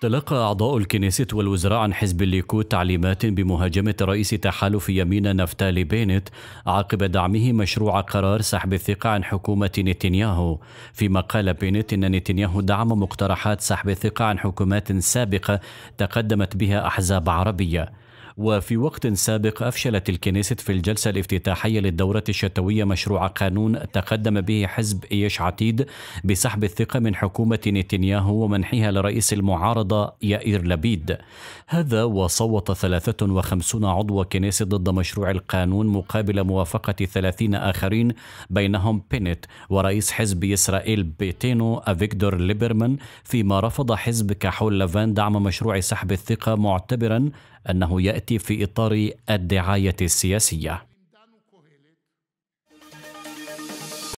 تلقى أعضاء الكنيسة والوزراء عن حزب الليكود تعليمات بمهاجمة رئيس تحالف يمين نفتالي بينت عقب دعمه مشروع قرار سحب الثقة عن حكومة نتنياهو فيما قال بينت إن نتنياهو دعم مقترحات سحب الثقة عن حكومات سابقة تقدمت بها أحزاب عربية وفي وقت سابق أفشلت الكنيسة في الجلسة الافتتاحية للدورة الشتوية مشروع قانون تقدم به حزب إيش عتيد بسحب الثقة من حكومة نتنياهو ومنحها لرئيس المعارضة يائير لبيد هذا وصوت 53 عضو كنيسة ضد مشروع القانون مقابل موافقة 30 آخرين بينهم بينيت ورئيس حزب إسرائيل بيتينو أفيكتور ليبرمان فيما رفض حزب كحول لافان دعم مشروع سحب الثقة معتبرا انه ياتي في اطار الدعايه السياسيه